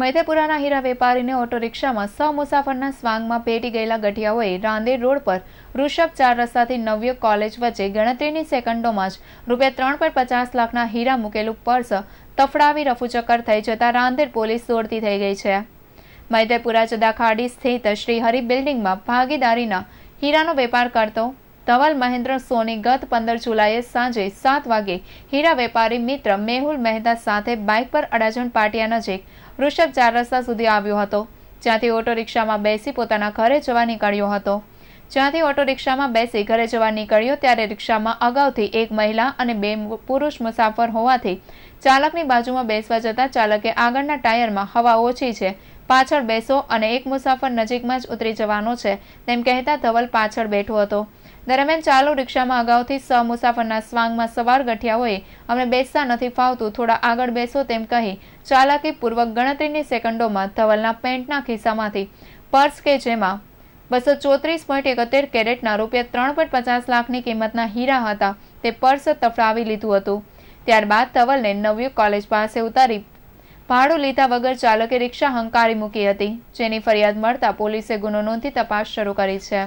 મૈધેપુરાના હીરા વેપારીને ઓટો રિક્ષામાં સ મુસાફરના સ્વાંગમાં પેટી ગયેલા ગઠિયાઓએ રાંદેર રોડ પર ઋષભ ચાર રસ્તાથી નવ્ય કોલેજ વચ્ચે ગણતરીની સેકન્ડોમાં જ રૂપિયા ત્રણ પર પચાસ લાખના હીરા મૂકેલું પર્સ તફડાવી રફુચક્કર થઈ જતાં રાંદેર પોલીસ દોડતી થઈ ગઈ છે મૈધેપુરા ચદાખાડી સ્થિત શ્રીહરિ બિલ્ડિંગમાં ભાગીદારીના હીરાનો વેપાર કરતો ધવલ મહેન્દ્ર સોની ગત પંદર જુલાઈએ સાંજે સાત વાગે હીરા વેપારી મિત્ર મેહુલ મહેતા સાથે બાઇક પર અડાજણ પાટિયા નજીક વૃષભ ચાર રસ્તા સુધી આવ્યો હતો જ્યાંથી ઓટો રિક્ષામાં બેસી પોતાના ઘરે જવા નીકળ્યો હતો જ્યાંથી ઓટો રિક્ષામાં બેસી ઘરે જવા નીકળ્યો ત્યારે રિક્ષામાં અગાઉથી એક મહિલા અને બે પુરુષ મુસાફર હોવાથી ચાલકની બાજુમાં બેસવા જતા ચાલકે આગળના ટાયરમાં હવા ઓછી છે પાછળ બેસો અને એક મુસાફર નજીકમાં જ ઉતરી જવાનો છે તેમ કહેતા ધવલ પાછળ બેઠો હતો દરમિયાન ચાલુ રિક્ષામાં અગાઉથી સ મુસાફરના સ્વાંગમાં સવાર ગઠિયાઓએ અમને બેસતા નથી ફાવતું થોડા આગળ બેસો તેમ કહી ચાલાકીપૂર્વક ગણતરીની સેકન્ડોમાં ધવલના પેન્ટના ખિસ્સામાંથી પર્સ કે જેમાં બસો ચોત્રીસ પોઈન્ટ એકોતેર કેરેટના રૂપિયા ત્રણ પોઈન્ટ પચાસ લાખની કિંમતના હીરા હતા તે પર્સ તફડાવી લીધું હતું ત્યારબાદ ધવલને નવ્યુ કોલેજ પાસે ઉતારી ભાડું લીધા વગર ચાલકે રિક્ષા હંકારી મૂકી હતી જેની ફરિયાદ મળતા પોલીસે ગુનો નોંધી તપાસ શરૂ કરી છે